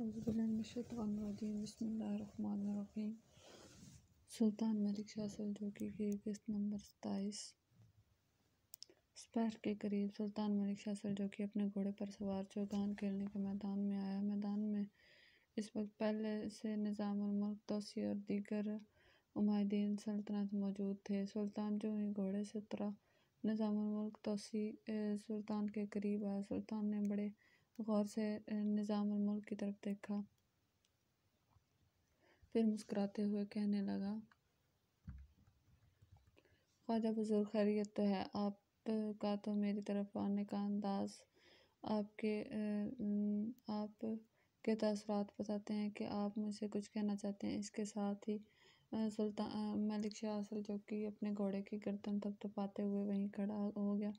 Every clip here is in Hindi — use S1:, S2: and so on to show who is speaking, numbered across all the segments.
S1: बसमीम सुल्तान मलिक शाह सलजोकी की किस्त नंबर सताईस स्पैर के करीब सुल्तान मलिक शाह सलजोकी अपने घोड़े पर सवार चौगान खेलने के मैदान में आया मैदान में इस वक्त पहले से निज़ामल्क तोसी और दीगर उमायदीन सल्तनत मौजूद थे सुल्तान जो ही घोड़े से उतरा निज़ामल्क तोसी सुल्तान के करीब आया सुल्तान ने बड़े गौर से निज़ाम मुल्क की तरफ देखा फिर मुस्कुराते हुए कहने लगा ख्वाजा बुज़ुर्ग खैरियत तो है आप का तो मेरी तरफ आने का अंदाज़ आपके आप के तसरात तो बताते हैं कि आप मुझसे कुछ कहना चाहते हैं इसके साथ ही सुल्तान मलिक शाह असल जो कि अपने घोड़े की गर्दन थपथपाते हुए वहीं खड़ा हो गया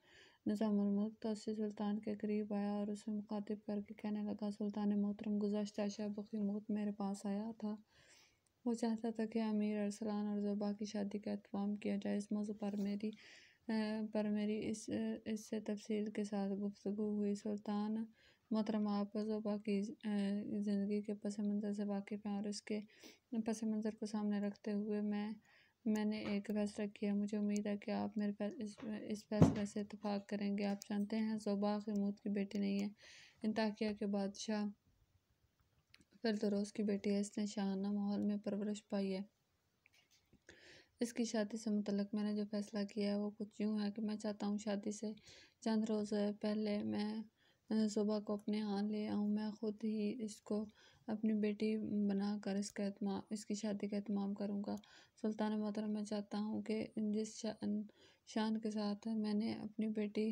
S1: निज़ामुल्मुल्क तोसी सुल्तान के करीब आया और उसे मुखातिब करके कहने लगा सुल्तान मोहतरम गुजशत शब की मौत मेरे पास आया था वो चाहता था कि अमीर अरसलान और ज़ोबा की शादी का अहतमाम किया जाए इस मौजू पर मेरी पर मेरी इस इससे तफसील के साथ गुफ्तु हुई सुल्तान मोहतरम आप ज़ोबा की ज़िंदगी के पस मंज़र से वाकिफ़ हैं और इसके पस मंज़र को सामने रखते हुए मैं मैंने एक फैसला रखी है मुझे उम्मीद है कि आप मेरे पास इस फैसले से इतफाक़ करेंगे आप जानते हैं जोबा मूत की बेटी नहीं है इंताकिया के बादशाह फिरदरोस की बेटी है इसने शाहाना माहौल में परवरिश पाई है इसकी शादी से मुतलक मैंने जो फ़ैसला किया है वो कुछ यूँ है कि मैं चाहता हूँ शादी से चंद रोज़ पहले मैं सुबह को अपने यहाँ ले आऊँ मैं ख़ुद ही इसको अपनी बेटी बनाकर इसका इतमाम इसकी शादी का अहतमाम करूँगा सुल्तान मोहतरम मैं चाहता हूँ कि जिस शान के साथ मैंने अपनी बेटी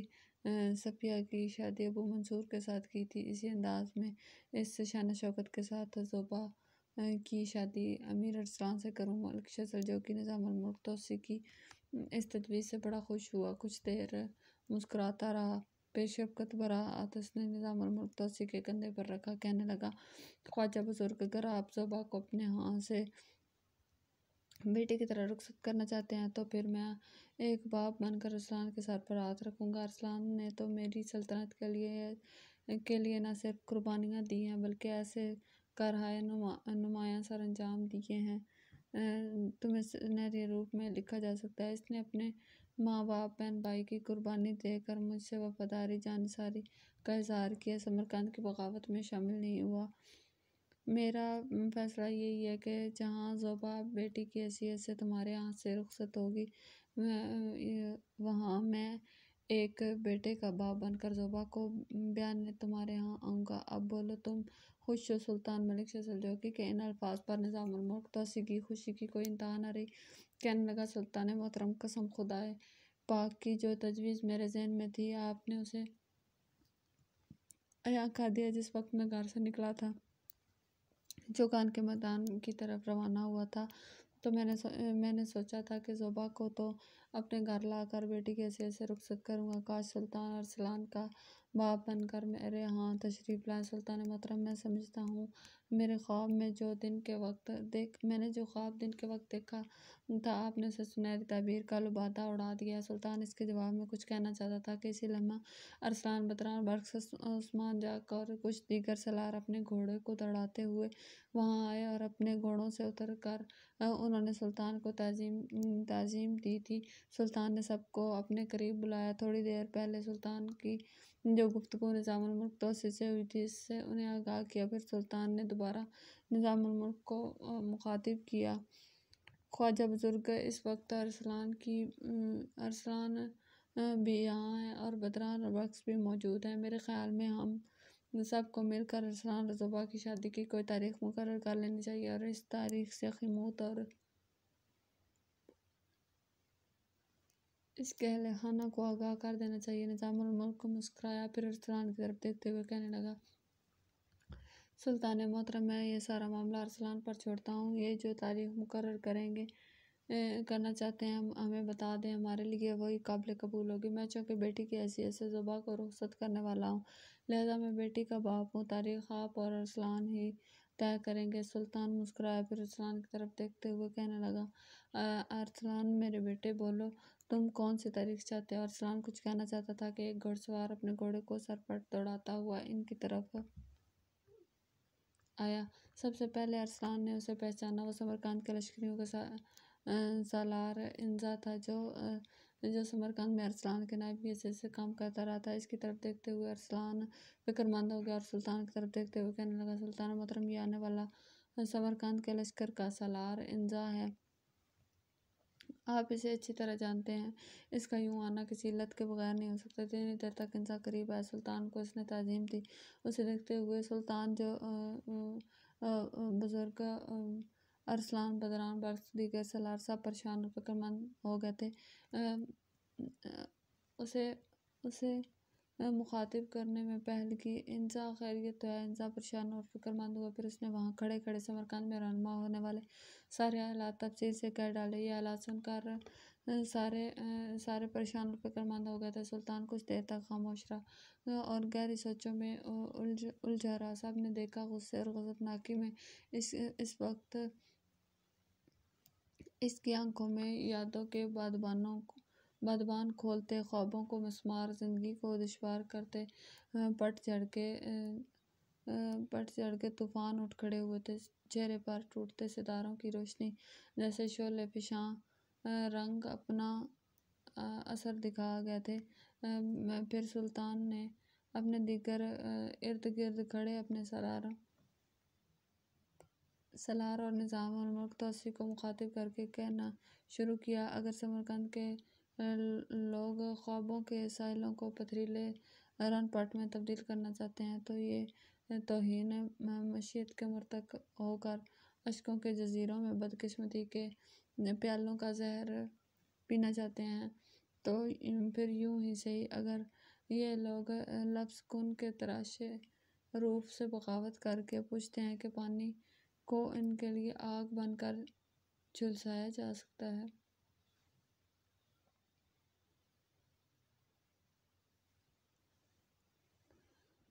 S1: सफिया की शादी अबू मंसूर के साथ की थी इसी अंदाज में इस शान शौकत के साथ जोबा की शादी अमीर अरसलान से करूँगा जो कि निज़ाम तो की इस तजवीज़ से बड़ा खुश हुआ कुछ देर मुस्कुराता रहा बेशफकत भरा हाथ ने निज़ाम मुल्क के कंधे पर रखा कहने लगा ख्वाजा बुजुर्ग अगर आप जोबा को अपने हाथ से बेटे की तरह रुखसत करना चाहते हैं तो फिर मैं एक बाप बनकर अरसलान के सर पर हाथ रखूँगा अरसलान ने तो मेरी सल्तनत के लिए के लिए न सिर्फ कुर्बानियाँ दी हैं बल्कि ऐसे करहाए नुमा नुमाया सर अंजाम दिए हैं तुम्हें सुनहरे रूप में लिखा जा सकता है इसने अपने माँ बाप बहन भाई की कुर्बानी देकर मुझसे वफादारी जानसारी का इजहार किया समरकंद की बगावत में शामिल नहीं हुआ मेरा फैसला यही है कि जहाँ जोबा बेटी की हैसियत से तुम्हारे हाथ से रुख्सत होगी वहाँ मैं एक बेटे का बाप बनकर जोबा को बयान तुम्हारे यहाँ आऊँगा अब बोलो तुम खुश हो सुल्तान मलिक से सुलझोगी के इन अल्फाज पर निज़ाम तो तोसी की खुशी की कोई इंतहा न रही कहने लगा सुल्तान मोहतरम कसम खुदा पाक की जो तजवीज़ मेरे जहन में थी आपने उसे अया कर दिया जिस वक्त मैं घर से निकला था जो कान के मैदान की तरफ रवाना हुआ था तो मैंने सो, मैंने सोचा था कि ज़ोबा को तो अपने घर लाकर बेटी के ऐसे से रुखसत करूँगा काश सुल्तान अरसलान का बाप बनकर मेरे यहाँ तशरीफ़ लाए सुल्तान मोहतरम मैं समझता हूँ मेरे ख्वाब में जो दिन के वक्त देख मैंने जो ख्वाब दिन के वक्त देखा था आपने उसे सुनहरी तबीर का लुबादा उड़ा दिया सुल्तान इसके जवाब में कुछ कहना चाहता था कि इसी लम्हा अरसलान बतरान बर्क उस्मान जाकर कुछ दीगर सलार अपने घोड़े को दौड़ाते हुए वहाँ आए और अपने घोड़ों से उतर कर उन्होंने सुल्तान को तज़ीम तज़ीम दी थी सुल्तान ने सबको अपने करीब बुलाया थोड़ी देर पहले सुल्तान की जो गुफ्तु निज़ामुल्मुल्क दोस्त से हुई थी इससे उन्हें आगाह किया फिर सुल्तान ने दोबारा निज़ाम को मुखातिब किया ख्वाजा बुज़ुर्ग इस वक्त अरसलान की अरसलान भी यहाँ है और बदरान रबक्स भी मौजूद है मेरे ख्याल में हम सबको मिलकर अरसलान रजोबा की शादी की कोई तारीख मुकर कर लेनी चाहिए और इस तारीख से खिमूत और इसके खाना को आगाह कर देना चाहिए निज़ामुल मुल्क मुस्कराया फिर अरसलान की तरफ देखते हुए कहने लगा सुल्तान मोहतरम मैं ये सारा मामला अरसलान पर छोड़ता हूँ ये जो तारीख मुकर करेंगे ए, करना चाहते हैं हम हमें बता दें हमारे लिए वही काबिल कबूल होगी मैं चूँकि बेटी की ऐसी ऐसे ज़ुबा को रुख्सत करने वाला हूँ लिहाजा मैं बेटी का बाप हूँ तारीख आप और अरसलान ही तय करेंगे सुल्तान मुस्कराया फिर अरसलान की तरफ देखते हुए कहने लगा अरसलान मेरे बेटे बोलो तुम कौन सी तारीख चाहते हो और सलाम कुछ कहना चाहता था कि एक घुड़सवार अपने घोड़े को सरपट दौड़ाता हुआ इनकी तरफ आया सबसे पहले अरसलान ने उसे पहचाना वो समरकंद के लश्करियों का सा, सालार इंजा था जो जो समरकंद में अरसलान के नायब की हैसियत से काम करता रहा था इसकी तरफ देखते हुए अरसलान फिक्रमंद हो गया और सुल्तान की तरफ देखते हुए कहने लगा सुल्तान मोहतरम ये आने वाला समरकंद के लश्कर का सालार इंजा है आप इसे अच्छी तरह जानते हैं इसका यूं आना किसी लत के बगैर नहीं हो सकता जितनी देर तक इंसान करीब आया सुल्तान को उसने तजीम दी उसे देखते हुए सुल्तान जो बुज़ुर्ग अरसलान बदरान बर्फ़ दीगर सलार सब परेशान फिक्रमंद हो गए थे उसे उसे मुखातिब करने में पहल की इंसा खैरियत तो है इंसा परेशान और फिक्रमंद हुआ फिर उसने वहाँ खड़े खड़े समरकंद में रहनमा होने वाले सारे हालात तफसील से कह डाले ये हालात सुनकर सारे सारे परेशान और फिक्रमंद हो गए थे सुल्तान कुछ देर तक खामोश रहा और गहरी सोचों में उलझ उलझा रहा साहब ने देखा गुस्से और गजबनाकी में इस इस वक्त इसकी आंखों में यादों के बादबानों को बदबान खोलते ख्वाबों को मसमार ज़िंदगी को दुशवार करते पट चढ़ के पट चढ़ के तूफ़ान उठ खड़े हुए थे चेहरे पर टूटते सितारों की रोशनी जैसे शोले पिशां रंग अपना असर दिखा गए थे फिर सुल्तान ने अपने दिगर इर्द गिर्द खड़े अपने सलारों सलार और निज़ाम और मुल्क तोसी को मुखातिब करके कहना शुरू किया अगर समरकंद के लोग ख्वाबों के साइलों को पथरीले रन में तब्दील करना चाहते हैं तो ये तोहन मशीत के मरतक होकर अशकों के जजीरों में बदकस्मती के प्यालों का जहर पीना चाहते हैं तो फिर यूं ही सही अगर ये लोग लफ्स कन के तराशे रूप से बगावत करके पूछते हैं कि पानी को इनके लिए आग बनकर झुलसाया जा सकता है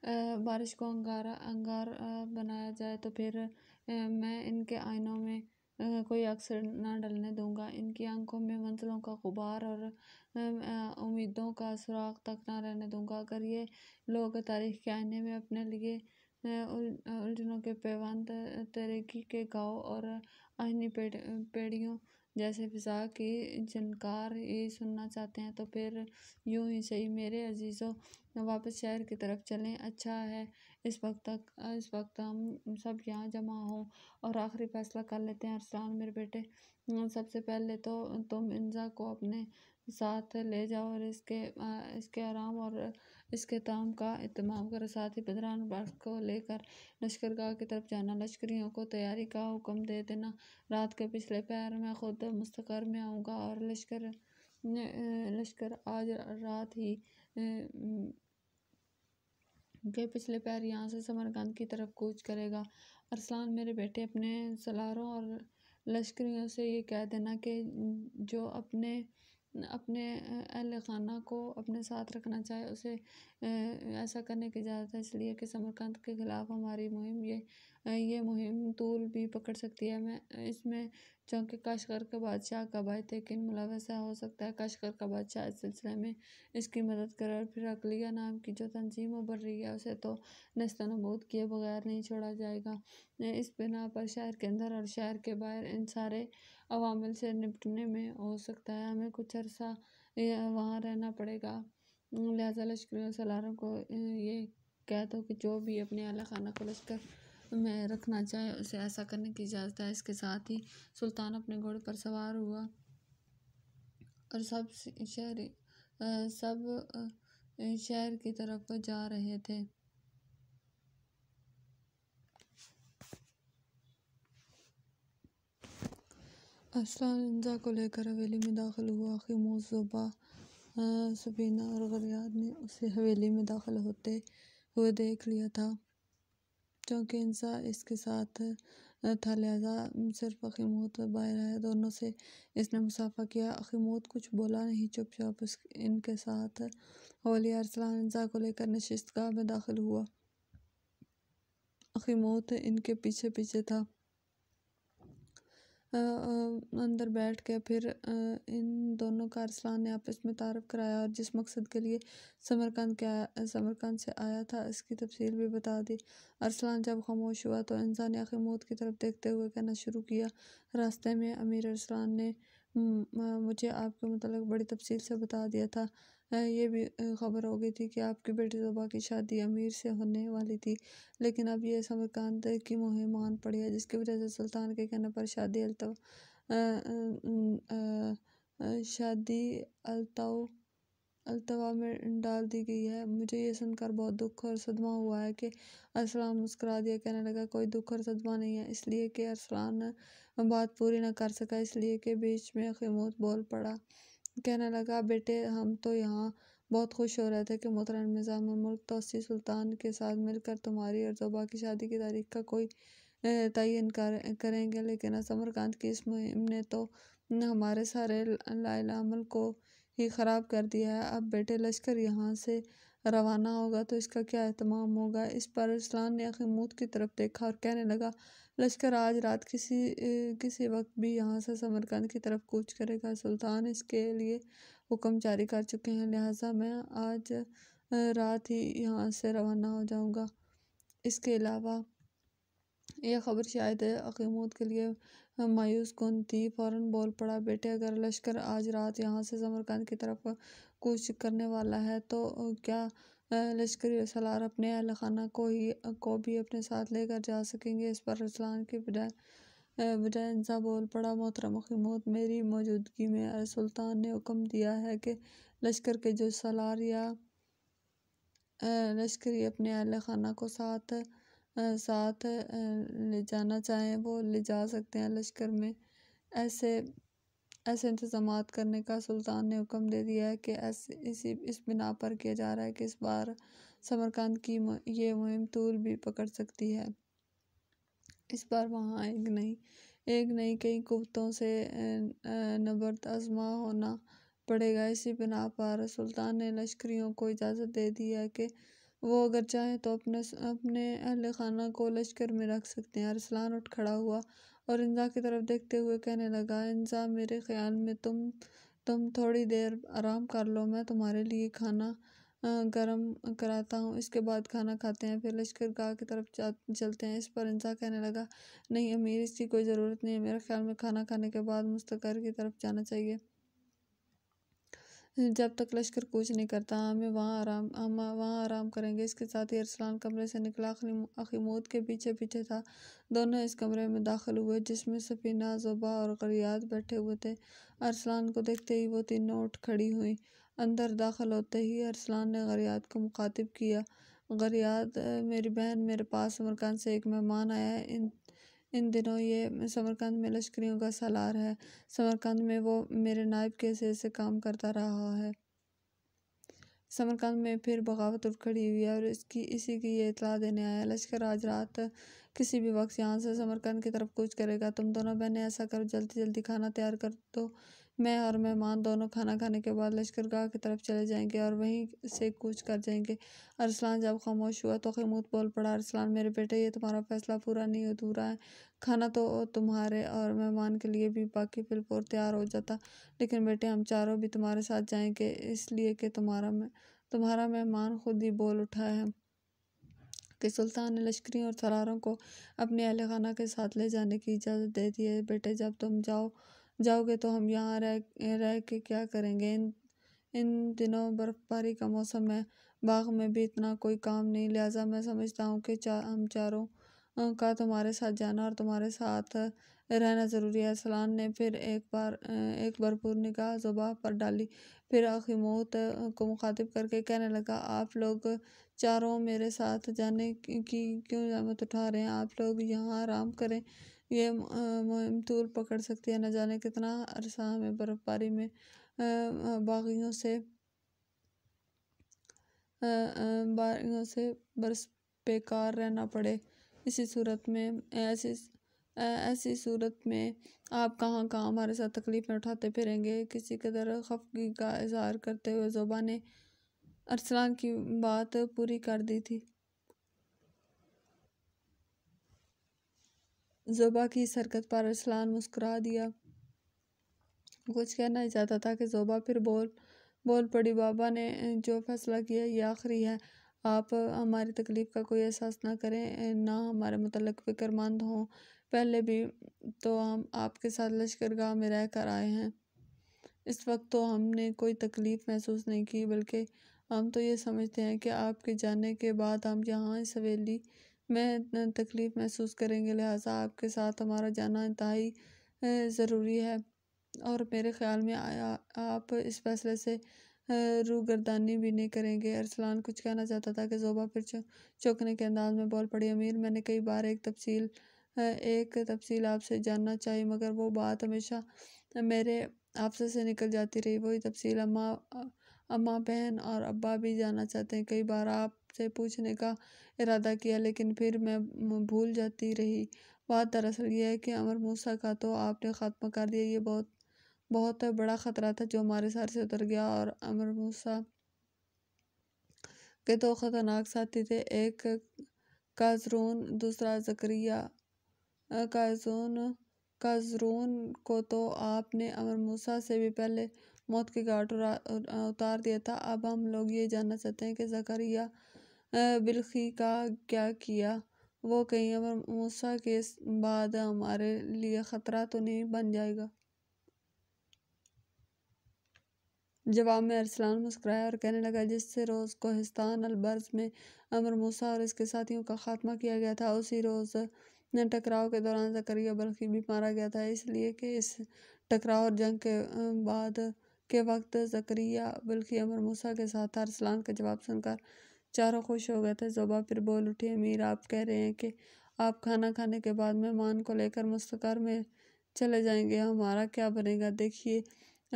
S1: बारिश को अंगारा अंगार बनाया जाए तो फिर मैं इनके आइनों में कोई अक्सर ना डलने दूंगा इनकी आंखों में मंजिलों का गुबार और उम्मीदों का सुराग तक ना रहने दूंगा अगर ये लोग तारीख के आईने में अपने लिए उलझनों के पैवान तरीकी के गाँव और आईनी पेड़ पेड़ियों जैसे फिज़ा की जनकार ये सुनना चाहते हैं तो फिर यूँ ही सही मेरे अजीज़ों वापस शहर की तरफ चलें अच्छा है इस वक्त तक इस वक्त हम सब यहाँ जमा हों और आखिरी फैसला कर लेते हैं अरसान मेरे बेटे सबसे पहले तो तुम इंजा को अपने साथ ले जाओ और इसके इसके आराम और इसके ताम का अहतमाम कर साथ ही पंद्रह अनुपात को लेकर लश्करगाह की तरफ जाना लश्करियों को तैयारी का हुक्म दे देना रात के पिछले पैर में खुद मुस्तकर में आऊँगा और लश्कर लश्कर आज रात ही के पिछले पैर यहाँ से समरकंद की तरफ कूच करेगा अरसलान मेरे बेटे अपने सलारों और लश्करियों से ये कह देना कि जो अपने अपने अहल खाना को अपने साथ रखना चाहे उसे ऐसा करने की इजाज़त है इसलिए कि समरकंद के ख़िलाफ़ हमारी मुहिम ये ये मुहिम तूल भी पकड़ सकती है मैं इसमें चूँकि कशकर के बादशाह का भाई थे किन है हो सकता है कशकर का बादशाह इस सिलसिले में इसकी मदद करे और फिर अकलिया नाम की जो तंजीम रही है उसे तो नस्त नबूद किए बगैर नहीं छोड़ा जाएगा इस बिना पर शहर के अंदर और शहर के बाहर इन सारे अवामिल से निपटने में हो सकता है हमें कुछ अरसा वहाँ रहना पड़ेगा लिहाजा लश्कर सलारों को ये कह दो कि जो भी अपने अला खाना को लश्कर में रखना चाहे उसे ऐसा करने की इजाज़त है इसके साथ ही सुल्तान अपने घोड़े पर सवार हुआ और सब शहर सब शहर की तरफ जा रहे थे असलाजा को लेकर हवेली में दाखिल हुआ आखिर जोबा सुबीना और गरियाद ने उसे हवेली में दाखिल होते हुए देख लिया था चूँकि इंसान इसके साथ था लिहाजा सिर्फ अखीमूत और बाहर आया दोनों से इसने मुसाफा किया अखीमूत कुछ बोला नहीं चुपचाप उस इनके साथ होली अरसलान इंसा को लेकर नशिस्त गाह में दाखिल हुआ अखीमूत इनके पीछे पीछे था अंदर बैठ के फिर इन दोनों का अरसलान ने आपस में तारफ़ कराया और जिस मकसद के लिए समरकंद के समरकंद से आया था इसकी तफसील भी बता दी अरसलान जब खामोश हुआ तो इंसान ने आखिर मौत की तरफ देखते हुए कहना शुरू किया रास्ते में अमीर अरसलान ने मुझे आपके मतलब बड़ी तफसील से बता दिया था ये भी खबर हो गई थी कि आपकी बेटी जुबा तो की शादी अमीर से होने वाली थी लेकिन अब यह समरकांत की मुहिम मान पड़ी है जिसकी वजह से सुल्तान के कहने पर शादी अलतव शादी अलताओ अलतवा में डाल दी गई है मुझे ये सुनकर बहुत दुख और सदमा हुआ है कि अरसलान मुस्करा दिया कहने लगा कोई दुख और सदमा नहीं है इसलिए कि अरसलान बात पूरी ना कर सका इसलिए कि बीच में खमोत बोल पड़ा कहने लगा बेटे हम तो यहाँ बहुत खुश हो रहे थे कि मोहतरम निज़ाम मुल्क तोसी सुल्तान के साथ मिलकर तुम्हारी और जोबा की शादी की तारीख का कोई तयन करेंगे लेकिन असमर की इस मुहिम ने तो हमारे सारे लाइलामल को ही ख़राब कर दिया है अब बेटे लश्कर यहाँ से रवाना होगा तो इसका क्या अहतमाम होगा इस पर इसलान ने मूत की तरफ देखा और कहने लगा लश्कर आज रात किसी किसी वक्त भी यहाँ से समरकंद की तरफ कूच करेगा सुल्तान इसके लिए हुक्म जारी कर चुके हैं लिहाजा मैं आज रात ही यहाँ से रवाना हो जाऊँगा इसके अलावा यह खबर शायद अकीमूद के लिए मायूस कौन थी फौरन बोल पड़ा बेटे अगर लश्कर आज रात यहाँ से समरकंद की तरफ कूच करने वाला है तो क्या लश्कर सलार अपने अहल खाना को ही को भी अपने साथ लेकर जा सकेंगे इस पर रसलान की बजाय बजाय इंसा बोल पड़ा मोहतरम खिमोत मेरी मौजूदगी में सुल्तान ने हुक्म दिया है कि लश्कर के जो सलार या लश्कर अपने अहल खाना को साथ साथ ले जाना चाहें वो ले जा सकते हैं लश्कर में ऐसे ऐसे इंतजाम करने का सुल्तान ने हुक्म दे दिया है कि ऐसे इसी इस बिना पर किया जा रहा है कि इस बार समरकंद की ये मुहिम तूल भी पकड़ सकती है इस बार वहाँ एक नहीं एक नहीं कई कुतों से नबर्द आजमा होना पड़ेगा इसी बिना पर सुल्तान ने लश्करियों को इजाज़त दे दी है कि वो अगर चाहें तो अपने अपने अहल खाना को लश्कर में रख सकते हैं अरसलान उठ खड़ा हुआ और इंजा की तरफ देखते हुए कहने लगा इंजा मेरे ख्याल में तुम तुम थोड़ी देर आराम कर लो मैं तुम्हारे लिए खाना गरम कराता हूँ इसके बाद खाना खाते हैं फिर लश्कर गाह की तरफ चलते हैं इस पर इंसा कहने लगा नहीं अमीर इसकी कोई ज़रूरत नहीं है मेरे ख्याल में खाना खाने के बाद मुस्तकर की तरफ जाना चाहिए जब तक लश्कर कुछ नहीं करता हमें वहाँ आराम हम वहाँ आराम करेंगे इसके साथ ही अरसलान कमरे से निकला अखीमूद के पीछे पीछे था दोनों इस कमरे में दाखिल हुए जिसमें सफीना जोबा और गरियात बैठे हुए थे अरसलान को देखते ही वो तीनों उठ खड़ी हुई अंदर दाखिल होते ही अरसलान ने गरियात को मुखातिब किया गरियात मेरी बहन मेरे पास अमरकान से एक मेहमान आया इन इन दिनों ये समरकंद में लश्करियों का सलार है समरकंद में वो मेरे नायब के सिर से काम करता रहा है समरकंद में फिर बगावत उठ खड़ी हुई है और इसकी इसी की ये इतला देने आया लश्कर आज रात किसी भी वक्त यहाँ से समरकंद की तरफ कुछ करेगा तुम दोनों बहनें ऐसा करो जल्दी जल्दी खाना तैयार कर दो तो मैं और मेहमान दोनों खाना खाने के बाद लश्कर गाह की तरफ चले जाएंगे और वहीं से कूच कर जाएंगे अरसलान जब खामोश हुआ तो खमूत बोल पड़ा अरसलान मेरे बेटे ये तुम्हारा फैसला पूरा नहीं अधूरा है खाना तो तुम्हारे और मेहमान के लिए भी बाकी फिलपोर तैयार हो जाता लेकिन बेटे हम चारों भी तुम्हारे साथ जाएंगे इसलिए कि तुम्हारा तुम्हारा मेहमान खुद ही बोल उठा है कि सुल्तान ने लश्करियों और सरारों को अपने अहल खाना के साथ ले जाने की इजाज़त दे दी है बेटे जब तुम जाओ जाओगे तो हम यहाँ रह रह के क्या करेंगे इन इन दिनों बर्फ़बारी का मौसम है बाग में भी इतना कोई काम नहीं लिहाजा मैं समझता हूँ कि चा, हम चारों का तुम्हारे साथ जाना और तुम्हारे साथ रहना ज़रूरी है सलान ने फिर एक बार एक भरपूर निगाह जुबा पर डाली फिर आखिर मौत को मुखातिब करके कहने लगा आप लोग चारों मेरे साथ जाने की क्यों जहमत उठा रहे हैं आप लोग यहाँ आराम करें ये मुहिम पकड़ सकती है न जाने कितना अरसा हमें बर्फबारी में बागियों से बागियों से बरस बेकार रहना पड़े इसी सूरत में ऐसी ऐसी सूरत में आप कहाँ कहाँ हमारे साथ तकलीफ़ें उठाते फिरेंगे किसी के दर खफगी का इजहार करते हुए जोबा ने अरसलान की बात पूरी कर दी थी जोबा की इस हरकत पर अरसलान मुस्करा दिया कुछ कहना ही चाहता था कि जोबा फिर बोल बोल पड़ी बाबा ने जो फैसला किया ये आखिरी है आप हमारी तकलीफ़ का कोई एहसास ना करें ना हमारे मतलब फिक्रमंद हों पहले भी तो हम आपके साथ लश्कर गाह में रह कर आए हैं इस वक्त तो हमने कोई तकलीफ़ महसूस नहीं की बल्कि हम तो ये समझते हैं कि आपके जाने के बाद हम यहाँ इस हवेली में तकलीफ़ महसूस करेंगे लिहाजा आपके साथ हमारा जाना इंतहाई ज़रूरी है और मेरे ख्याल में आया आप इस फैसले से रूगरदानी भी नहीं करेंगे अरसलान कुछ कहना चाहता था कि जोबा फिर चौंकने के अंदाज में बोल पड़ी अमीर मैंने कई बार एक तफसील एक तफसील आपसे जानना चाहिए मगर वो बात हमेशा मेरे आपसे से निकल जाती रही वही तफसील अम्मा अम्मा बहन और अब्बा भी जानना चाहते हैं कई बार आप से पूछने का इरादा किया लेकिन फिर मैं भूल जाती रही बात दरअसल यह है कि अमर मूसा का तो आपने ख़त्म कर दिया ये बहुत बहुत बड़ा ख़तरा था जो हमारे सर से उतर गया और अमर मूसा के दो ख़तरनाक साथी थे एक काजरून दूसरा जकरिया काजून काजरून को तो आपने अमर मूसा से भी पहले मौत के घाट उतार दिया था अब हम लोग ये जानना चाहते हैं कि जकरिया बिलखी का क्या किया वो कहीं अगर मूसा के बाद हमारे लिए ख़तरा तो नहीं बन जाएगा जवाब में अरसलान मुस्कराया और कहने लगा जिससे रोज़ कोहिस्तान अलबर्ज में अमर मूसा और इसके साथियों का खात्मा किया गया था उसी रोज़ टकराव के दौरान जकरिया बल्कि भी मारा गया था इसलिए कि इस टकराव और जंग के बाद के वक्त जकरिया बल्कि अमर मूसा के साथ था अरसलान का जवाब सुनकर चारों खुश हो गए थे जुबा फिर बोल उठी अमीर आप कह रहे हैं कि आप खाना खाने के बाद मेहमान को लेकर मुस्तकार में चले जाएंगे हमारा क्या बनेगा देखिए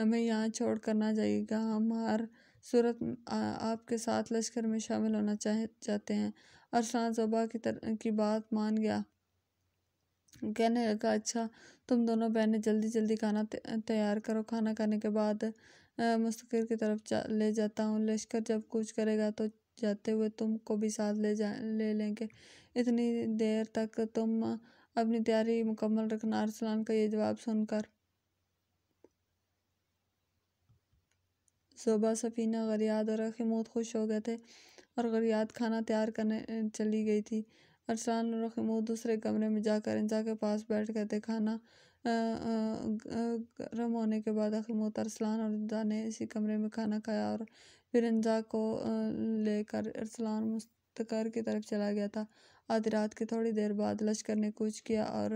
S1: हमें यहाँ छोड़ कर ना जाइएगा हम हर सूरत आपके साथ लश्कर में शामिल होना चाह चाहते हैं अरसान जुबा की तर की बात मान गया कहने लगा अच्छा तुम दोनों बहनें जल्दी जल्दी खाना तैयार करो खाना खाने के बाद मुस्तकिर की तरफ ले जाता हूँ लश्कर जब कुछ करेगा तो जाते हुए तुमको भी साथ ले जा ले लेंगे इतनी देर तक तुम अपनी तैयारी मुकम्मल रखना अरसलान का ये जवाब सुनकर सुबह सफ़ीना गरियाद और खमूद खुश हो गए थे और गरियाद खाना तैयार करने चली गई थी अरसलान और खमूद दूसरे कमरे में जाकर इंजा के पास बैठ गए थे खाना गर्म होने के बाद अखमूत अरसलान और इंजा ने इसी कमरे में खाना खाया और फिरंजा को लेकर अरसलान मुस्तकर की तरफ चला गया था आधी रात के थोड़ी देर बाद लश्कर ने कूच किया और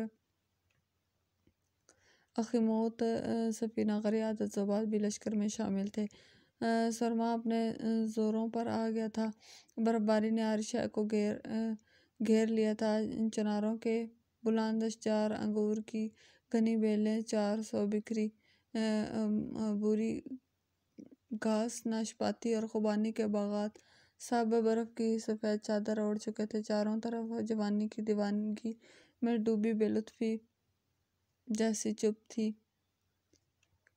S1: अखिमोत सफीना गरियात जबात भी लश्कर में शामिल थे सरमा अपने ज़ोरों पर आ गया था बर्फबारी ने आरशा को घेर घेर लिया था चनारों के बुलंद चार अंगूर की घनी बेलें चार सौ बिखरी बुरी घास नाशपाती और खुबानी के बागात साब बर्फ की सफ़ेद चादर ओढ़ चुके थे चारों तरफ जवानी की दीवानगी में डूबी बेलुत्फी जैसी चुप थी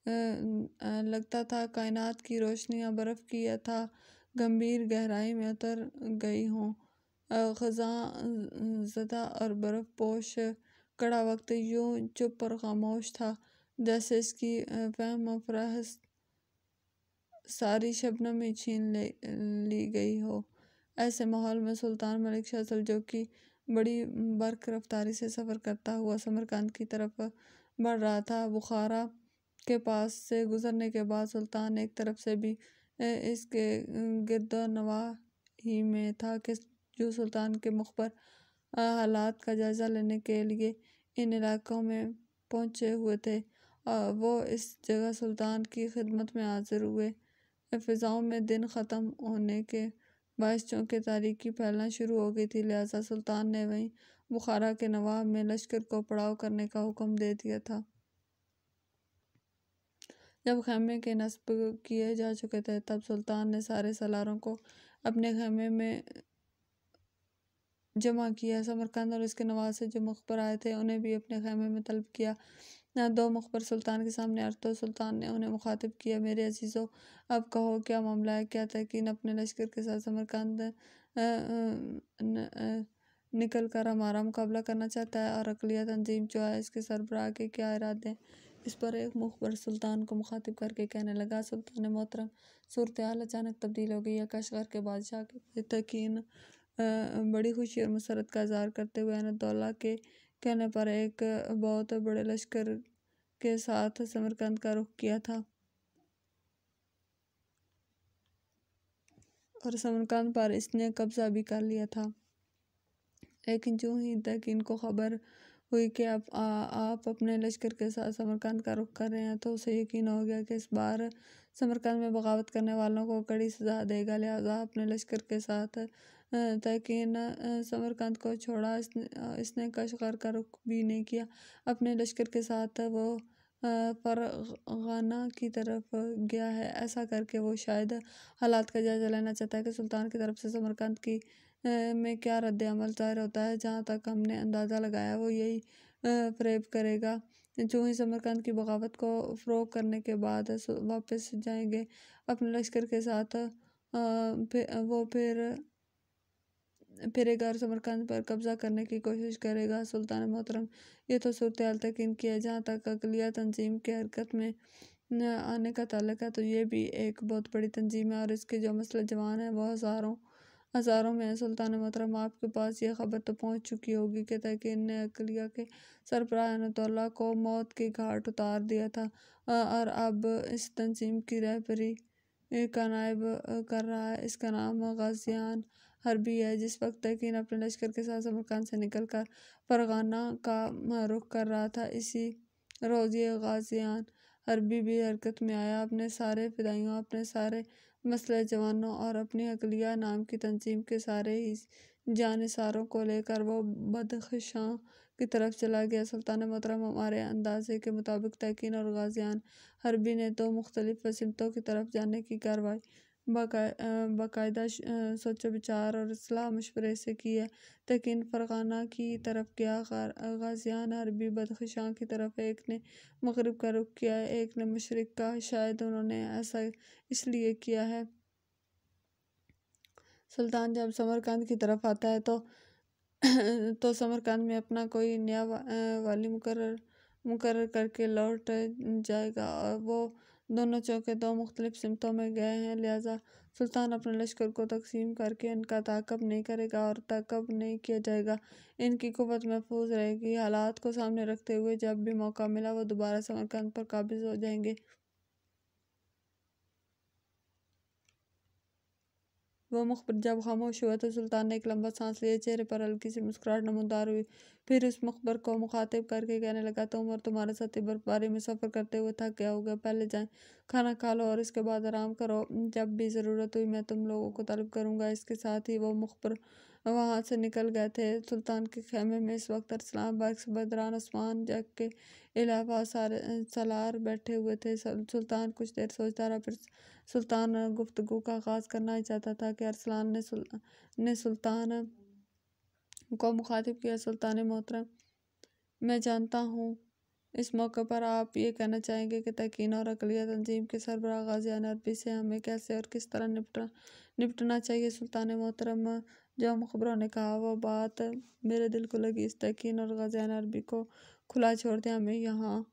S1: लगता था कायनात की रोशनियां बर्फ़ की यथा गंभीर गहराई में उतर गई हों खजा जदा और बर्फ़ पोश कड़ा वक्त यूं चुप और खामोश था जैसे इसकी फहम फरहस्त सारी शबनमें छीन ले ली गई हो ऐसे माहौल में सुल्तान मलिक शाह जो कि बड़ी बर्क रफ्तारी से सफ़र करता हुआ समरकंद की तरफ बढ़ रहा था बुखारा के पास से गुजरने के बाद सुल्तान एक तरफ से भी इसके गिरद नवा ही में था कि जो सुल्तान के मुखबर हालात का जायज़ा लेने के लिए इन इलाकों में पहुंचे हुए थे वो इस जगह सुल्तान की खिदमत में हाजिर हुए फिज़ाओं में दिन ख़त्म होने के बायस चौंकी तारीखी फैलना शुरू हो गई थी लिहाजा सुल्तान ने वहीं बुखारा के नवाब में लश्कर को पड़ाव करने का हुक्म दे दिया था जब खेमे के नस्ब किए जा चुके थे तब सुल्तान ने सारे सलारों को अपने खेमे में जमा किया समरकंद और इसके नवाज से जो मुखबर आए थे उन्हें भी अपने खेमे में तलब किया दो मुखबर सुल्तान के सामने अर्ज तो सुल्तान ने उन्हें मुखातिब किया मेरे अजीज़ों अब कहो क्या मामला है क्या तकीन अपने लश्कर के साथ समरकंद निकल कर हमारा मुकाबला करना चाहता है और अकलिया तंजीम जो है इसके सरबराह के क्या इरादे हैं इस पर एक मुखबर सुल्तान को मुखातिब करके कहने लगा सुल्तान मोहतरम सूरत हाल अचानक तब्दील हो गई है कशवर के बादशाह के तकिन बड़ी खुशी और मसरत का इजहार करते हुए अनदौला के कहने पर एक बहुत बड़े लश्कर के साथ समरकंद का रुख किया था और समरकंद पर इसने कब्जा भी कर लिया था लेकिन जो ही तक इनको खबर हुई कि आप आ, आप अपने लश्कर के साथ समरकंद का रुख कर रहे हैं तो उसे यकीन हो गया कि इस बार समरकंद में बगावत करने वालों को कड़ी सजा देगा लिहाजा अपने लश्कर के साथ ताकि समरकंद को छोड़ा इसने इसने कशगर का रुख भी नहीं किया अपने लश्कर के साथ वो फरगाना की तरफ गया है ऐसा करके वो शायद हालात का जायजा लेना चाहता है कि सुल्तान की तरफ से समरकंद की में क्या रद्द अमल जाहिर होता है जहाँ तक हमने अंदाज़ा लगाया वो यही फ्रेब करेगा जो ही समरकंद की बगावत को फ़रोग करने के बाद वापस जाएंगे अपने लश्कर के साथ वो फिर फिर फेरेगार समरकंद पर कब्जा करने की कोशिश करेगा सुल्तान मोहतरम ये तो सूरत तक इनकी है जहाँ तक अकलिया तंजीम की हरकत में आने का तलक है तो ये भी एक बहुत बड़ी तंजीम है और इसके जो मसले जवान हैं वह हज़ारों हज़ारों में है सुल्तान मोहतरम आपके पास ये खबर तो पहुँच चुकी होगी कि तहकीन ने अकलिया के सरबराह को मौत के घाट उतार दिया था और अब इस तंजीम की रहबरी का नायब कर रहा है इसका नाम गाजियान हरबी है जिस वक्त तकीन अपने लश्कर के साथ समरकान से निकल कर फरगाना का रुख कर रहा था इसी रोज़ गाजियान हरबी भी हरकत में आया अपने सारे फिदाइयों अपने सारे मसले जवानों और अपनी अकलिया नाम की तंजीम के सारे ही जानसारों को लेकर वो बदखशां की तरफ चला गया सुल्तान मोहतरम हमारे अंदाजे के मुताबिक तैकिन और गाजियान हरबी ने दो तो मुख्तलिफ वसमतों की तरफ जाने की कार्रवाई बाकायदा सोचो विचार और सलाह मशवरे से की है तकिन फ़रगाना की तरफ गया गाजियान अरबी बदखशां की तरफ एक ने मगरब का रुख किया है एक ने मशरक़ का शायद उन्होंने ऐसा इसलिए किया है सुल्तान जब समरकंद की तरफ आता है तो तो समरकंद में अपना कोई नया वा, वाली मुकर मुकर करके लौट जाएगा और वो दोनों चौके दो मुख्तलिफ सिमतों में गए हैं लिहाजा सुल्तान अपने लश्कर को तकसीम करके इनका ताकब नहीं करेगा और ताकब नहीं किया जाएगा इनकी कुत महफूज रहेगी हालात को सामने रखते हुए जब भी मौका मिला वो दोबारा समरकंद पर काबिज हो जाएंगे वो मुखबिर जब खामोश हुआ तो सुल्तान ने एक लंबा सांस लिया चेहरे पर हल्की सी मुस्कुराहट नमदार हुई फिर उस मुखबर को मुखातिब करके कहने लगा तुम और तुम्हारे साथी बर्फबारी में सफ़र करते हुए थक गया होगा पहले जाए खाना खा लो और इसके बाद आराम करो जब भी ज़रूरत हुई मैं तुम लोगों को तलब करूँगा इसके साथ ही वो मुखबर वहाँ से निकल गए थे सुल्तान के खेमे में इस वक्त अरसलान बख्श बदरान आसमान जग के अलावा सारे सलार बैठे हुए थे सुल्तान कुछ देर सोचता रहा फिर सुल्तान गुफ्तगु का आगाज़ करना ही चाहता था कि अरसलान ने सुल, ने सुल्तान को मुखातिब किया सुल्तान मोहतरम मैं जानता हूँ इस मौके पर आप ये कहना चाहेंगे कि तकीन और अकलिया तंजीम के सरबरा गाजियान अरबी से हमें कैसे और किस तरह निपटा निपटना चाहिए सुल्तान मोहतरम जो मुखबरों ने कहा वह बात मेरे दिल को लगी इस तकिन और गजैन अरबी को खुला छोड़ दिया हमें यहाँ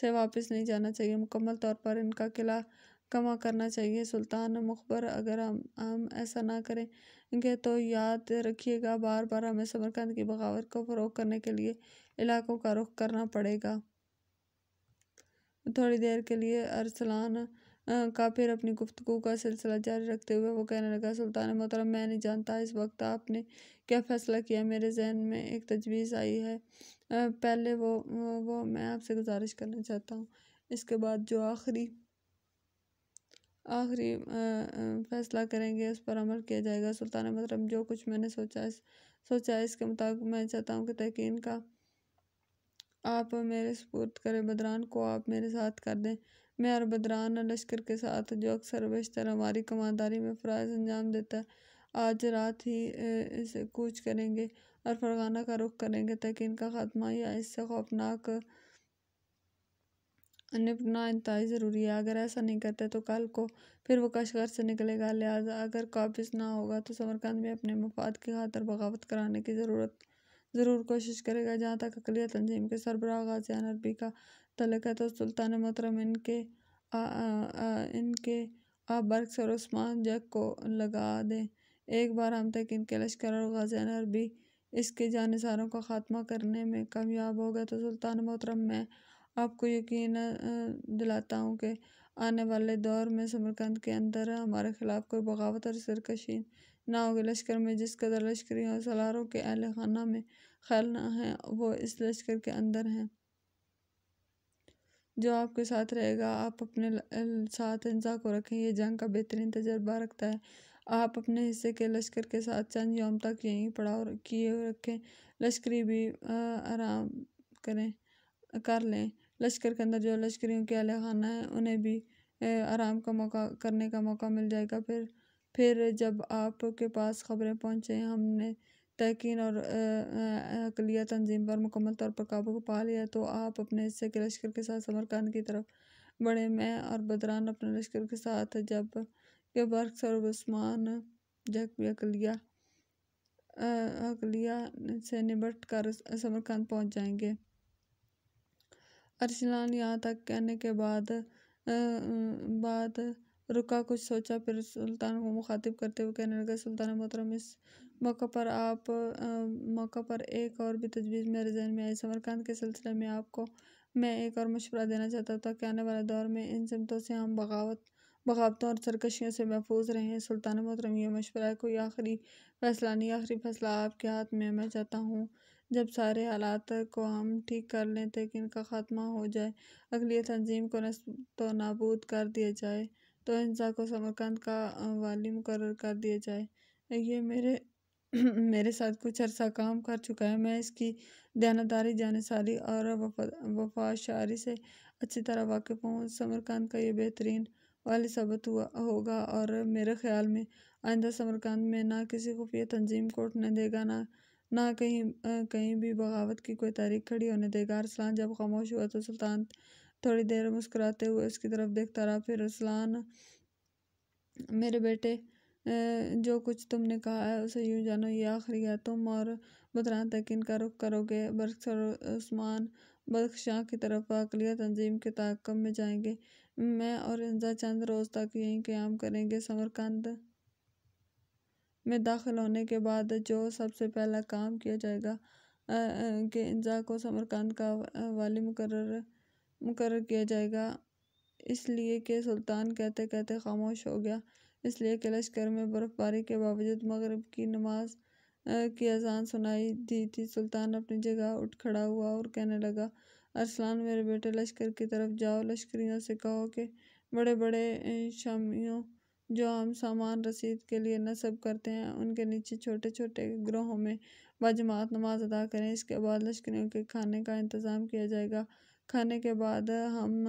S1: से वापस नहीं जाना चाहिए मुकम्मल तौर पर इनका किला कमा करना चाहिए सुल्तान मुखबर अगर हम हम ऐसा ना करें करेंगे तो याद रखिएगा बार बार हमें समरकंद की बगावत को फ़रोग करने के लिए इलाकों का रुख करना पड़ेगा थोड़ी देर के लिए अरसलान का फिर अपनी गुफ्तु का सिलसिला जारी रखते हुए वो कहने लगा सुल्तान मोहतरम मैं नहीं जानता इस वक्त आपने क्या फ़ैसला किया मेरे जहन में एक तजवीज़ आई है पहले वो वो मैं आपसे गुजारिश करना चाहता हूँ इसके बाद जो आखिरी आखिरी फैसला करेंगे उस पर अमल किया जाएगा सुल्तान मोहतरम जो कुछ मैंने सोचा इस, सोचा इसके मुताबिक मैं चाहता हूँ कि तहकीन का आप मेरे सपूर्द करें बदरान को आप मेरे साथ कर दें में अरबदरान लश्कर के साथ जो अक्सर बेशतर हमारी कमांदारी में फ़राज अंजाम देता है आज रात ही इसे कूच करेंगे और फरगाना का रुख करेंगे ताकि इनका खात्मा या इससे खौफनाक निपटना इंतहाई ज़रूरी है अगर ऐसा नहीं करते तो कल को फिर वो कशगर से निकलेगा लिहाजा अगर काबिज ना होगा तो समरकंद में अपने मफाद की खातर बगावत कराने की ज़रूरत ज़रूर कोशिश करेगा जहाँ तक अकलियत तंजीम के सरबराह गाजियान अरबी का तलकत और सुल्तान मोहतरम इनके आ, आ, आ, इनके आप बर्क उस्मान जग को लगा दें एक बार हम तक इनके लश्कर और गाजान अरबी इसके जानसारों का ख़ात्मा करने में कामयाब हो गए तो सुल्तान मोहतरम मैं आपको यकीन दिलाता हूँ कि आने वाले दौर में समरकंद के अंदर हमारे ख़िलाफ़ कोई बगावत और सरकशी ना होगी लश्कर में जिस कदर लश्करियों और सलारों के अहल खाना में खैलना है वो इस लश्कर के अंदर हैं जो आपके साथ रहेगा आप अपने साथ इंसा को रखें यह जंग का बेहतरीन तजर्बा रखता है आप अपने हिस्से के लश्कर के साथ चंद योम तक यहीं पड़ाव किए रखें लश्करी भी आराम करें कर लें लश्कर के अंदर जो लश्करियों के अहल खाना है उन्हें भी आराम का मौका करने का मौका मिल जाएगा फिर फिर जब आपके पास खबरें पहुँचें हमने तहकीन और अकलिया तंजीम पर मुकम्मल तौर पर काबू को पा लिया तो आप अपने हिस्से के लश्कर के साथ समरकंद की तरफ बढ़े मैं और बदरान अपने लश्कर के साथ जब के बर्क्स और उस्मान जब अकलिया अकलिया से निबट कर समरकंद पहुँच जाएंगे अरसलान यहाँ तक कहने के बाद आ, बाद रुका कुछ सोचा फिर सुल्तान को मुखातिब करते हुए कहने लगा सुल्तान मोहतरम इस मौक़ पर आप मौक़ पर एक और भी तजवीज़ मेरे जहन में आई समरकंद के सिलसिले में आपको मैं एक और मशवरा देना चाहता था कि आने वाले दौर में इन सिमतों से हम बगावत बगावतों और सरकशियों से महफूज रहें सुल्तान मोहतरम यह मशवरा कोई आखिरी फैसला नहीं आखिरी फैसला आपके हाथ में मैं चाहता हूँ जब सारे हालात को हम ठीक कर लें तो इनका ख़ात्मा हो जाए अगली तंजीम को नस्ब तो नाबूद कर दिया जाए तो इंसा को समरकंद का वाली मुकर कर दिया जाए ये मेरे मेरे साथ कुछ अरसा काम कर चुका है मैं इसकी दयानतदारी जानसारी और वफाशारी से अच्छी तरह वाकिफ़ हूँ समरकंद का ये बेहतरीन वाल सबत हुआ होगा और मेरे ख्याल में आइंदा समरकंद में ना किसी खुफिया तंजीम को उठने देगा ना ना कहीं आ, कहीं भी बगावत की कोई तारीख खड़ी होने देगा अरसलान जब खामोश हुआ तो सुल्तान थोड़ी देर मुस्कुराते हुए उसकी तरफ देखता रहा फिर अरसलान मेरे बेटे जो कुछ तुमने कहा है उसे यूं जानो ये आखिरी है तुम और बदरान तक इनका रुख करोगे बरक्सर उस्मान बदशाह की तरफ अकलिया तंजीम के ताकम में जाएंगे मैं और इंजा चंद रोज़ तक यहीं क्याम करेंगे समरकंद में दाखिल होने के बाद जो सबसे पहला काम किया जाएगा कि इंजा को समरकंद का वाली मुकर मुकर किया जाएगा इसलिए कि सुल्तान कहते कहते खामोश हो गया इसलिए घर में बर्फबारी के बावजूद मगरब की नमाज की अजान सुनाई दी थी सुल्तान अपनी जगह उठ खड़ा हुआ और कहने लगा अरसलान मेरे बेटे लश्कर की तरफ जाओ लश्करियों से कहो कि बड़े बड़े शामियों जो हम सामान रसीद के लिए नस्ब करते हैं उनके नीचे छोटे छोटे ग्रोहों में बाजमात नमाज अदा करें इसके बाद लश्करियों के खाने का इंतज़ाम किया जाएगा खाने के बाद हम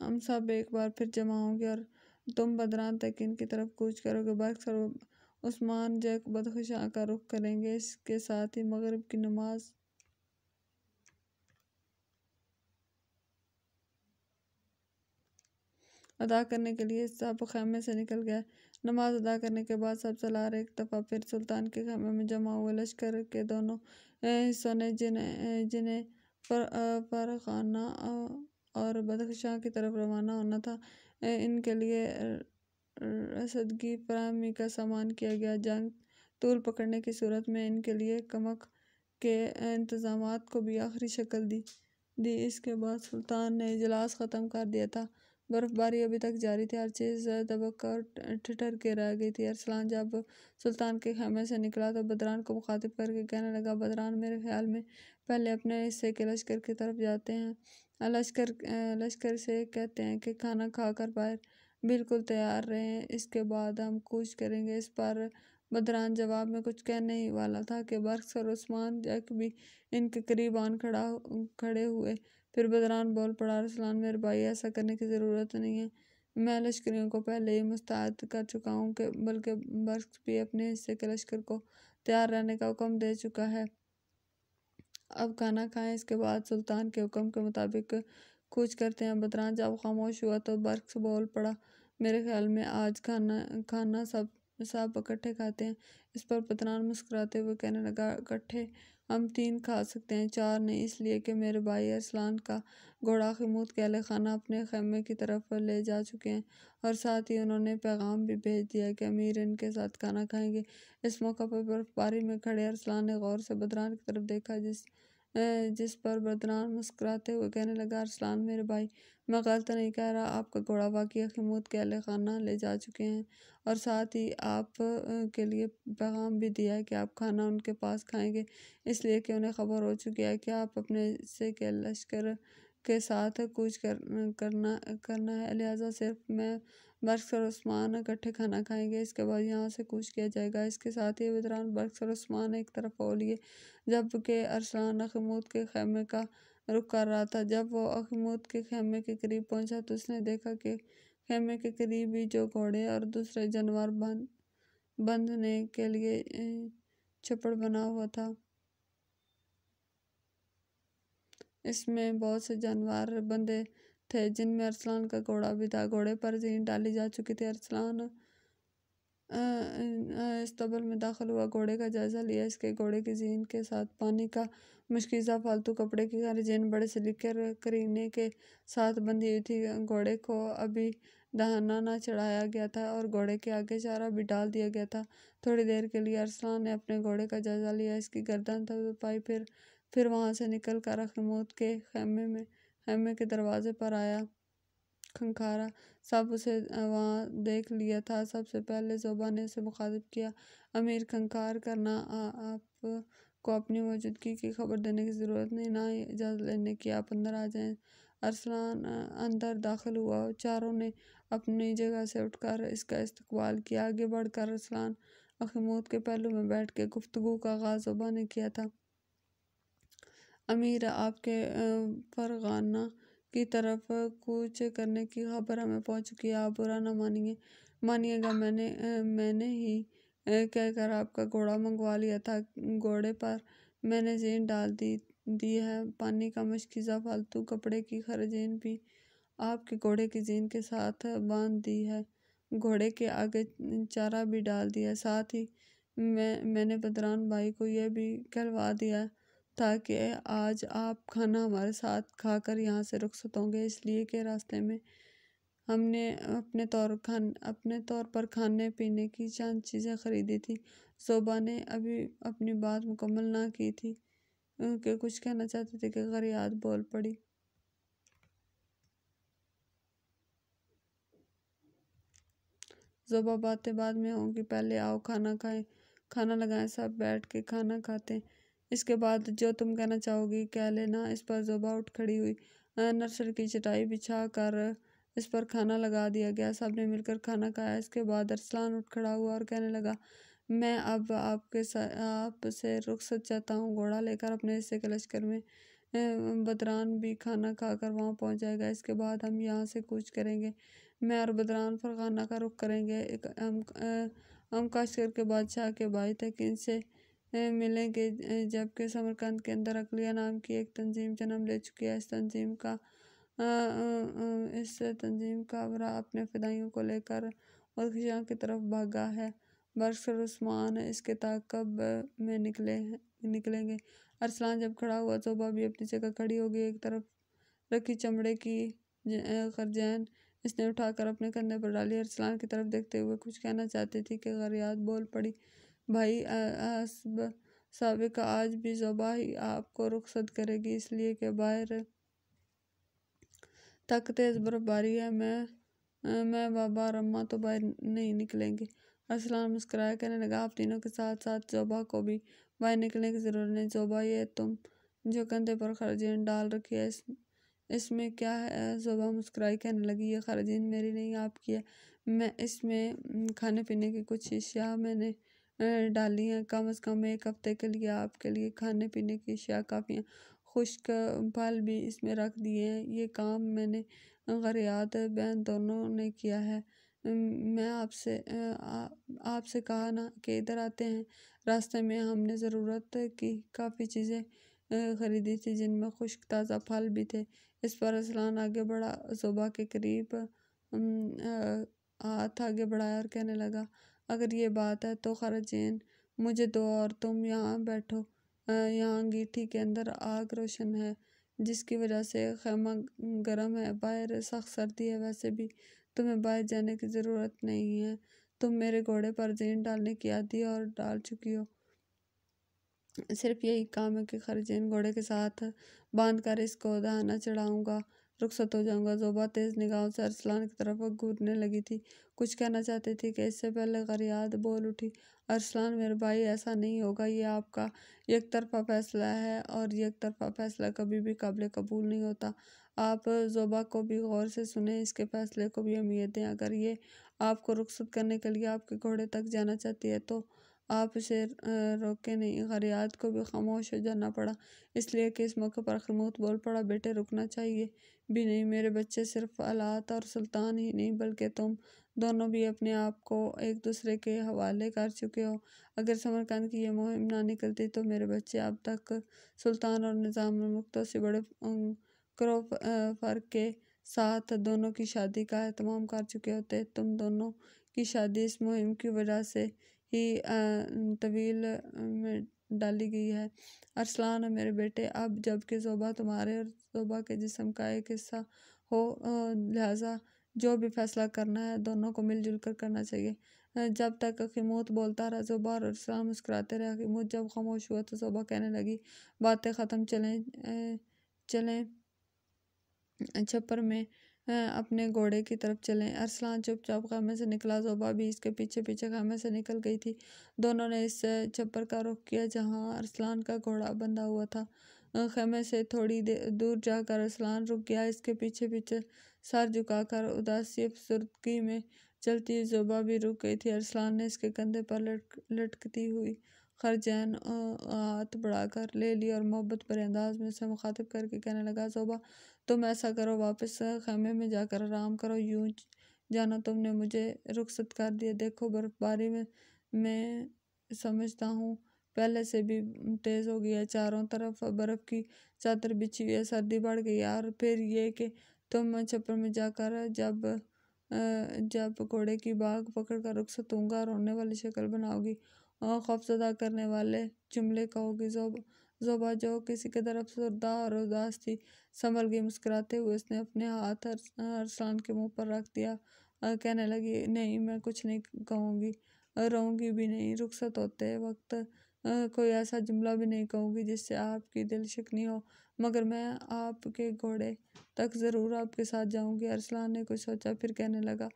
S1: हम सब एक बार फिर जमा होंगे और तुम बदरान तक इनकी तरफ कूच करोगे बरक्स और उस्मान जैक बदखुश आकर रुख करेंगे इसके साथ ही मगरब की नमाज अदा करने के लिए सब खैमे से निकल गया नमाज अदा करने के बाद सब सलार एक दफ़ा फिर सुल्तान के खैमे में जमा हुए लश्कर के दोनों हिस्सों ने जिन्हें जिन्हें पर पर खाना और बदखशाह की तरफ रवाना होना था इनके लिए रसदगी फरहमी का सामान किया गया जंग तूल पकड़ने की सूरत में इनके लिए कमक के इंतज़ाम को भी आखिरी शक्ल दी दी इसके बाद सुल्तान ने इजलास ख़त्म कर दिया था बर्फबारी अभी तक जारी थी हर चीज़ दबकर ठिठर के रह गई थी अरसलान जब सुल्तान के खेमे से निकला तो बदरान को मुखातिब करके कहने लगा बदरान मेरे ख्याल में पहले अपने हिस्से के लश्कर की तरफ जाते हैं लश्कर लश्कर से कहते हैं कि खाना खाकर बाहर बिल्कुल तैयार रहें इसके बाद हम कुछ करेंगे इस पर बदरान जवाब में कुछ कहने ही वाला था कि बर्क्स और उस्मान जैक भी इनके करीब आन खड़ा खड़े हुए फिर बदरान बोल पड़ा रसलान मेरे भाई ऐसा करने की ज़रूरत नहीं है मैं लश्करियों को पहले ही मुस्तैद कर चुका हूँ कि बल्कि बर्फ भी अपने हिस्से के लश्कर को तैयार रहने का हुक्म दे चुका है अब खाना खाएं इसके बाद सुल्तान के हुक्म के मुताबिक कूच करते हैं बदरान जब खामोश हुआ तो बर्क्स बोल पड़ा मेरे ख्याल में आज खाना खाना सब सब इकट्ठे खाते हैं इस पर पतरान मुस्कुराते हुए कहने लगा इकट्ठे हम तीन खा सकते हैं चार नहीं इसलिए कि मेरे भाई अरसलान का घोड़ा खमूद कहले खाना अपने खेमे की तरफ ले जा चुके हैं और साथ ही उन्होंने पैगाम भी भेज दिया कि अमीर इनके साथ खाना खाएंगे इस मौका पर बर्फबारी में खड़े अरसलान ने गौर से बदरान की तरफ देखा जिस जिस पर बरदनान मुस्कराते हुए कहने लगा अरसलान मेरे भाई मैं गलत नहीं कह रहा आपका घोड़ा वाकई खमूद के अल खाना ले जा चुके हैं और साथ ही आप के लिए पैगाम भी दिया है कि आप खाना उनके पास खाएंगे इसलिए कि उन्हें खबर हो चुकी है कि आप अपने से के लश्कर के साथ कुछ कर, करना करना है लिहाजा सिर्फ मैं बर्क्स और उस्मान इकट्ठे खाना खाएंगे इसके बाद यहाँ से कूच किया जाएगा इसके साथ ही दौरान बर्क्स और उस्मान एक तरफ हो लिए जबकि अरसलान अखमूद के खेमे का रुख कर रहा था जब वो अखमूद के खेमे के करीब पहुँचा तो उसने देखा कि खेमे के करीब ही जो घोड़े और दूसरे जानवर बंद बंधने के लिए छपड़ बना हुआ था इसमें बहुत से जानवर बंधे थे जिनमें अरसलान का घोड़ा भी था घोड़े पर जीन डाली जा चुकी थी अरसलान इस्तबल में दाखिल हुआ घोड़े का जायज़ा लिया इसके घोड़े की जीन के साथ पानी का मुश्किजा फालतू कपड़े की घर जीन बड़े से लिखकर करीने के साथ बंधी हुई थी घोड़े को अभी दहाना ना चढ़ाया गया था और घोड़े के आगे चारा भी डाल दिया गया था थोड़ी देर के लिए अरसलान ने अपने घोड़े का जायज़ा लिया इसकी गर्दन तब पाई फिर फिर वहाँ से निकल कर अखनमूद के खेमे में हेमे के दरवाज़े पर आया खंखारा सब उसे वहाँ देख लिया था सबसे पहले जोबा ने उसे मुखातिब किया अमीर खंखार करना आप को अपनी मौजूदगी की खबर देने की ज़रूरत नहीं ना इजाज़त लेने की आप अंदर आ जाएं अरसलान अंदर दाखिल हुआ चारों ने अपनी जगह से उठकर इसका इस्तकबाल किया आगे बढ़कर अरसलान अखमूद के पहलू में बैठ के गुफ्तु का आगाज़ जोबा ने किया था अमीर आपके फरगाना की तरफ कूच करने की खबर हमें पहुंच चुकी है आप बुरा ना मानिए मानिएगा मैंने मैंने ही कहकर आपका घोड़ा मंगवा लिया था घोड़े पर मैंने जेन डाल दी दी है पानी का मशकीज़ा फालतू कपड़े की खरजेन भी आपके घोड़े की जेन के साथ बांध दी है घोड़े के आगे चारा भी डाल दिया साथ ही मैं मैंने बदरान भाई को यह भी कहलवा दिया ताकि आज आप खाना हमारे साथ खाकर यहाँ से रुखसत होंगे इसलिए कि रास्ते में हमने अपने तौर खान अपने तौर पर खाने पीने की चंद चीज़ें ख़रीदी थी शोभा ने अभी अपनी बात मुकम्मल ना की थी कि कुछ कहना चाहते थे कि अगर याद बोल पड़ी जोबा बातें बाद में होंगी पहले आओ खाना खाएं खाना लगाएं सब बैठ के खाना खाते इसके बाद जो तुम कहना चाहोगी कह लेना इस पर जोबा उठ खड़ी हुई नर्सर की चटाई बिछा कर इस पर खाना लगा दिया गया सबने मिलकर खाना खाया इसके बाद अरसलान उठ खड़ा हुआ और कहने लगा मैं अब आपके आपसे रुखसत चाहता हूँ घोड़ा लेकर अपने हिस्से के लश्कर में बदरान भी खाना खाकर वहाँ पहुँच जाएगा इसके बाद हम यहाँ से कूच करेंगे मैं और बदरान फरखाना का रुख करेंगे एक हम हम काशकर के बादशाह के भाई तक इनसे मिलेंगे जबकि समरकंद के अंदर अकलिया नाम की एक तंजीम जन्म ले चुकी है इस तंजीम का इस तंजीम का अबरा अपने फिदाइयों को लेकर और की तरफ भागा है बरसर उस्मान इसके ताकब में निकले निकलेंगे अरसलान जब खड़ा हुआ तो भाभी अपनी जगह खड़ी होगी एक तरफ रखी चमड़े की खरजैन इसने उठाकर अपने कंधे पर डाली अरसलान की तरफ देखते हुए कुछ कहना चाहती थी कि गरियात बोल पड़ी भाई सबक आज भी ज़बा ही आपको रुखसत करेगी इसलिए कि बाहर तक तेज़ बर्फबारी है मैं मैं बाबा रम्मा तो बाहर नहीं निकलेंगे असलम मुस्कराया कहने लगा आप तीनों के साथ साथ जोबा को भी बाहर निकलने की ज़रूरत नहीं जोबा ये तुम जो कंधे पर खर्जीन डाल रखी है इस इसमें क्या है जोबा मुस्कराई कहने लगी ये खर्जीन मेरी नहीं आपकी है मैं इसमें खाने पीने की कुछ शीशियाँ मैंने डाली हैं कम अज़ कम एक हफ़्ते के लिए आपके लिए खाने पीने की अशिया काफ़ी हैं खुश्क फल भी इसमें रख दिए हैं ये काम मैंने ग़रियात बहन दोनों ने किया है मैं आपसे आपसे कहा ना कि इधर आते हैं रास्ते में हमने ज़रूरत की काफ़ी चीज़ें ख़रीदी थी जिनमें खुश्क ताज़ा फल भी थे इस पर असलान आगे बढ़ा सुबह के करीब हाथ आगे बढ़ाया और कहने लगा अगर ये बात है तो खरचैन मुझे दो और तुम यहाँ बैठो यहाँ अंगीठी के अंदर आग रोशन है जिसकी वजह से खेमा गर्म है बाहर सख्त सर्दी है वैसे भी तुम्हें बाहर जाने की ज़रूरत नहीं है तुम मेरे घोड़े पर जैन डालने की आदि और डाल चुकी हो सिर्फ यही काम है कि खरजैन घोड़े के साथ बांध कर इसको दहाना चढ़ाऊँगा रुखसत हो तो जाऊंगा जोबा तेज निगाहों से अरसलान की तरफ घूरने लगी थी कुछ कहना चाहती थी कि इससे पहले गरियाद बोल उठी अरसलान मेरे भाई ऐसा नहीं होगा ये आपका एक तरफा फैसला है और एक तरफा फैसला कभी भी काबिल कबूल नहीं होता आप जोबा को भी गौर से सुने इसके फैसले को भी अहमियत दें अगर ये आपको रुखसत करने के लिए आपके घोड़े तक जाना चाहती है तो आप उसे रोके नहीं गरियात को भी खामोश हो जाना पड़ा इसलिए कि इस मौके पर खमूत बोल पड़ा बेटे रुकना चाहिए भी नहीं मेरे बच्चे सिर्फ अलात और सुल्तान ही नहीं बल्कि तुम दोनों भी अपने आप को एक दूसरे के हवाले कर चुके हो अगर समरकंद की यह मुहिम ना निकलती तो मेरे बच्चे अब तक सुल्तान और निज़ाम मुख्तों से बड़े करो फर्क के साथ दोनों की शादी का अहतमाम कर चुके होते तुम दोनों की शादी इस मुहिम की वजह से ही तवील में डाली गई है अरसलान है मेरे बेटे अब जबकि शोबा तुम्हारे और शोबा के जिसम का एक हिस्सा हो लिहाजा जो भी फैसला करना है दोनों को मिलजुल कर करना चाहिए जब तक खिमूत बोलता रहा शोबा और अरसलान मुस्कुराते रहे खिमूत जब खामोश हुआ तो शोबा कहने लगी बातें ख़त्म चलें चलें छप्पर में अपने घोड़े की तरफ चलें अरसलान चुपचाप खेमे से निकला जोबा भी इसके पीछे पीछे खेमे से निकल गई थी दोनों ने इस छप्पर का रुख किया जहाँ अरसलान का घोड़ा बंधा हुआ था खेमे से थोड़ी दूर जाकर अरसलान रुक गया इसके पीछे पीछे सर झुकाकर उदासी अफसरदगी में चलती जोबा भी रुक गई थी अरसलान ने इसके कंधे पर लटक लटकती हुई खरजैन हाथ बढ़ाकर ले ली और मोहब्बत पर अंदाज में उसे मुखातिब करके कहने लगा जोबा तुम तो ऐसा करो वापस खेमे में जाकर आराम करो यूं जाना तुमने मुझे रुखसत कर दिया देखो बर्फबारी में मैं समझता हूँ पहले से भी तेज़ हो गया चारों तरफ बर्फ़ की चादर बिछी हुई है सर्दी बढ़ गई और फिर ये कि तुम छप्पर में जाकर जब जब घोड़े की बाग पकड़ कर रुखसत होंगे रोने वाली शक्ल बनाओगी और खौफजदा करने वाले जुमले कहोगी जो ज़ोबा जो किसी की तरफ सुरदा और उदास थी संभल गई मुस्कुराते हुए उसने अपने हाथ अरसलान के मुंह पर रख दिया और कहने लगी नहीं मैं कुछ नहीं कहूँगी रहूँगी भी नहीं रुखसत होते वक्त कोई ऐसा जुमला भी नहीं कहूँगी जिससे आपकी दिल शिकनी हो मगर मैं आपके घोड़े तक ज़रूर आपके साथ जाऊँगी अरसलान ने कुछ सोचा फिर कहने लगा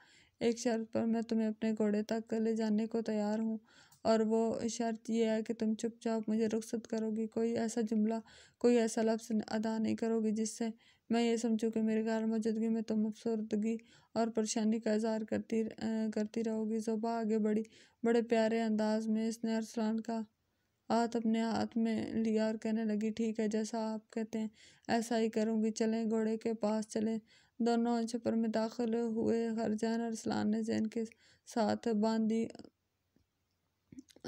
S1: एक शर्त पर मैं तुम्हें अपने घोड़े तक ले जाने को तैयार हूँ और वो शर्त ये है कि तुम चुपचाप मुझे रुखसत करोगी कोई ऐसा जुमला कोई ऐसा लफ्स अदा नहीं करोगी जिससे मैं ये समझूँ कि मेरे गैर मौजूदगी में तुम अफसरदगी और परेशानी का इजहार करती करती रहोगी सुबह आगे बड़ी बड़े प्यारे अंदाज में इसने अरसलान का हाथ अपने हाथ में लिया और कहने लगी ठीक है जैसा आप कहते हैं ऐसा ही करूँगी चलें घोड़े के पास चलें दोनों छपर में दाखिल हुए हरजान अरसलान ने जैन के साथ बांधी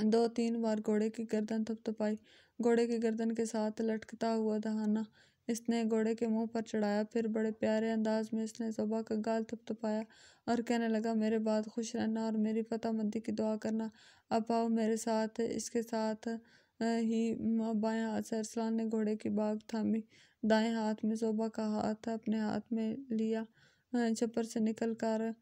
S1: दो तीन बार घोड़े की गर्दन थपथपाई घोड़े की गर्दन के साथ लटकता हुआ दहाना इसने घोड़े के मुंह पर चढ़ाया फिर बड़े प्यारे अंदाज में इसने सुबह का गाल थपथपाया और कहने लगा मेरे बाद खुश रहना और मेरी मंदी की दुआ करना अब आओ मेरे साथ इसके साथ ही बाएँ हाथ से अरसलान ने घोड़े की बाग थामी दाएं हाथ में शोभा का हाथ अपने हाथ में लिया छप्पर से निकल कर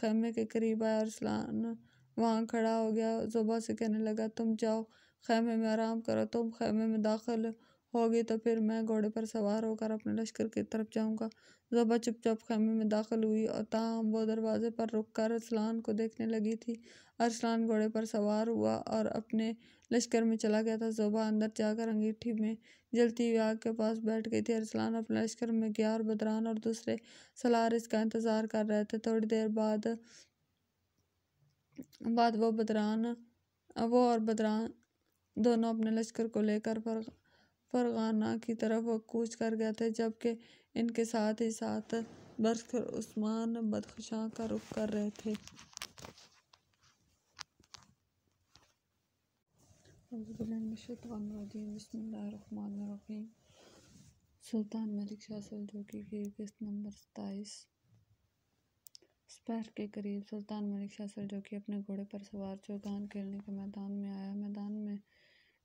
S1: खेमे के करीब आया अरसलान वहाँ खड़ा हो गया ज़ोबा से कहने लगा तुम जाओ खैमे में आराम करो तुम खैमे में दाखिल होगी तो फिर मैं घोड़े पर सवार होकर अपने लश्कर की तरफ जाऊँगा ज़ोबा चुपचाप खैमे में दाखिल हुई और ताहम वो दरवाज़े पर रुक कर अरसलान को देखने लगी थी अरसलान घोड़े पर सवार हुआ और अपने लश्कर में चला गया था ज़ोबा अंदर जाकर अंगीठी में जलती हुई आग के पास बैठ गई थी अरसलान अपने लश्कर में गया और बदरान और दूसरे सलार इसका इंतज़ार कर रहे थे थोड़ी देर बाद बाद वो बदरान वो और बदरान दोनों अपने लश्कर को लेकर फर फरगाना की तरफ कूच कर गए थे जबकि इनके साथ ही साथ बरसकर उस्मान बदखशां का रुख कर रहे थे सुल्तान मलिक शाह सल्जोकी की किस्त नंबर सताईस इस के करीब सुल्तान मलिक शाह कि अपने घोड़े पर सवार चौगान खेलने के मैदान में आया मैदान में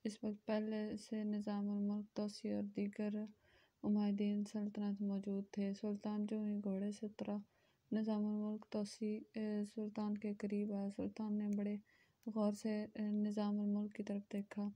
S1: इस वक्त पहले से मुल्क तोसी और दीगर उमायदीन सल्तनत मौजूद थे सुल्तान जो ही घोड़े से उतरा मुल्क तोसी सुल्तान के करीब आया सुल्तान ने बड़े गौर से मुल्क की तरफ देखा